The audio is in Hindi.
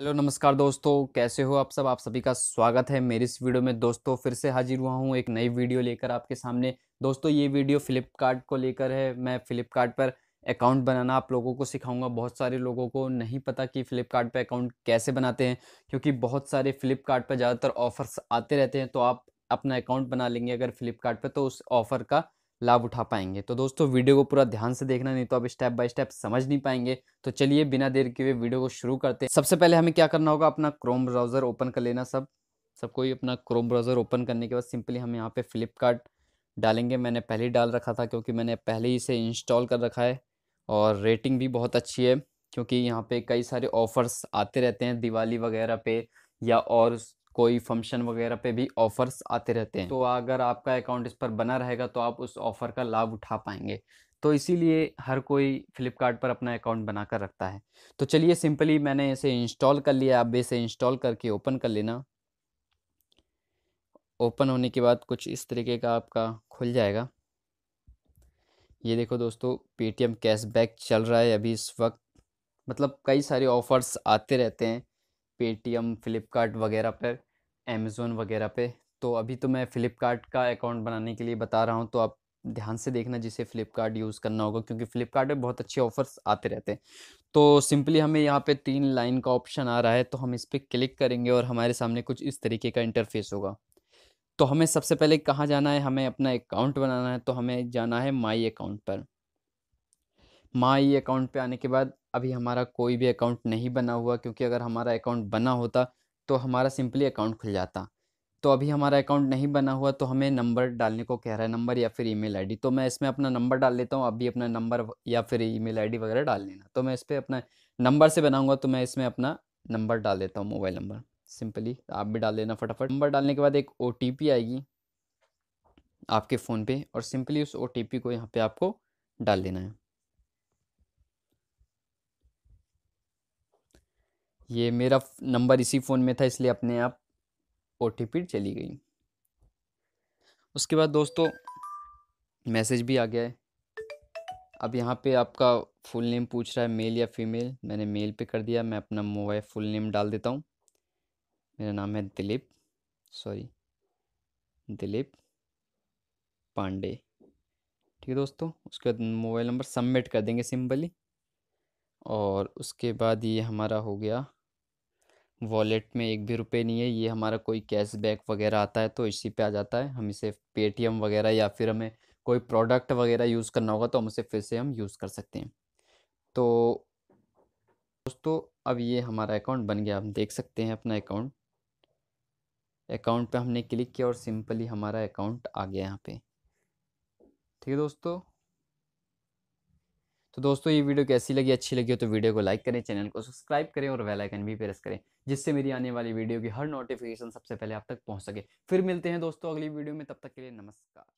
हेलो नमस्कार दोस्तों कैसे हो आप सब आप सभी का स्वागत है मेरी इस वीडियो में दोस्तों फिर से हाजिर हुआ हूँ एक नई वीडियो लेकर आपके सामने दोस्तों ये वीडियो फ़्लिपकार्ट को लेकर है मैं फ़्लिपकार्ट पर अकाउंट बनाना आप लोगों को सिखाऊंगा बहुत सारे लोगों को नहीं पता कि फ़्लिपकार्ट पर अकाउंट कैसे बनाते हैं क्योंकि बहुत सारे फ़्लिपकार्ट ज़्यादातर ऑफ़र्स आते रहते हैं तो आप अपना अकाउंट बना लेंगे अगर फ़्लिपकार्ट तो उस ऑफ़र का लाभ उठा पाएंगे तो दोस्तों वीडियो को पूरा ध्यान से देखना नहीं तो आप स्टेप बाय स्टेप समझ नहीं पाएंगे तो चलिए बिना देर के वीडियो को शुरू करते हैं सबसे पहले हमें क्या करना होगा अपना क्रोम ब्राउज़र ओपन कर लेना सब सबको ही अपना क्रोम ब्राउज़र ओपन करने के बाद सिंपली हम यहाँ पे फ्लिपकार्ट डालेंगे मैंने पहले ही डाल रखा था क्योंकि मैंने पहले ही इसे इंस्टॉल कर रखा है और रेटिंग भी बहुत अच्छी है क्योंकि यहाँ पे कई सारे ऑफ़र्स आते रहते हैं दिवाली वगैरह पे या और कोई फंक्शन वगैरह पे भी ऑफर्स आते रहते हैं तो अगर आपका अकाउंट इस पर बना रहेगा तो आप उस ऑफ़र का लाभ उठा पाएंगे तो इसीलिए हर कोई फ्लिपकार्ट पर अपना अकाउंट बनाकर रखता है तो चलिए सिंपली मैंने इसे इंस्टॉल कर लिया आप भी इसे इंस्टॉल करके ओपन कर लेना ओपन होने के बाद कुछ इस तरीके का आपका खुल जाएगा ये देखो दोस्तों पेटीएम कैशबैक चल रहा है अभी इस वक्त मतलब कई सारे ऑफ़र्स आते रहते हैं पेटीएम फ्लिपकार्ट वगैरह पर अमेज़ोन वगैरह पे तो अभी तो मैं फ़्लिपकार्ट का अकाउंट बनाने के लिए बता रहा हूँ तो आप ध्यान से देखना जिसे फ़्लिपकार्ट यूज़ करना होगा क्योंकि फ़्लिपकार्ट में बहुत अच्छे ऑफ़र्स आते रहते हैं तो सिंपली हमें यहाँ पे तीन लाइन का ऑप्शन आ रहा है तो हम इस पर क्लिक करेंगे और हमारे सामने कुछ इस तरीके का इंटरफेस होगा तो हमें सबसे पहले कहाँ जाना है हमें अपना अकाउंट बनाना है तो हमें जाना है माई अकाउंट पर माई अकाउंट पे आने के बाद अभी हमारा कोई भी अकाउंट नहीं बना हुआ क्योंकि अगर हमारा अकाउंट बना होता तो हमारा सिंपली अकाउंट खुल जाता तो अभी हमारा अकाउंट नहीं बना हुआ तो हमें नंबर डालने को कह रहा है नंबर या फिर ईमेल आईडी तो मैं इसमें अपना नंबर डाल लेता हूँ अभी अपना नंबर या फिर ईमेल आईडी वगैरह डाल लेना तो मैं इस पर अपना नंबर से बनाऊँगा तो मैं इसमें अपना नंबर डाल देता हूँ मोबाइल नंबर सिंपली आप भी डाल देना फटाफट नंबर डालने के बाद एक ओ आएगी आपके फ़ोन पे और सिंपली उस ओ को यहाँ पे आपको डाल देना है ये मेरा नंबर इसी फ़ोन में था इसलिए अपने आप ओ चली गई उसके बाद दोस्तों मैसेज भी आ गया है अब यहाँ पे आपका फुल नेम पूछ रहा है मेल या फीमेल मैंने मेल पे कर दिया मैं अपना मोबाइल फुल नेम डाल देता हूँ मेरा नाम है दिलीप सॉरी दिलीप पांडे ठीक है दोस्तों उसके बाद मोबाइल नंबर सबमिट कर देंगे सिंपली और उसके बाद ये हमारा हो गया वॉलेट में एक भी रुपये नहीं है ये हमारा कोई कैशबैक वगैरह आता है तो इसी पे आ जाता है हम इसे पेटीएम वगैरह या फिर हमें कोई प्रोडक्ट वगैरह यूज़ करना होगा तो हम उसे फिर से हम यूज़ कर सकते हैं तो दोस्तों अब ये हमारा अकाउंट बन गया हम देख सकते हैं अपना अकाउंट अकाउंट पर हमने क्लिक किया और सिंपली हमारा अकाउंट आ गया यहाँ पे ठीक है दोस्तों तो दोस्तों ये वीडियो कैसी लगी अच्छी लगी हो तो वीडियो को लाइक करें चैनल को सब्सक्राइब करें और वेल आइकन भी प्रेस करें जिससे मेरी आने वाली वीडियो की हर नोटिफिकेशन सबसे पहले आप तक पहुँच सके फिर मिलते हैं दोस्तों अगली वीडियो में तब तक के लिए नमस्कार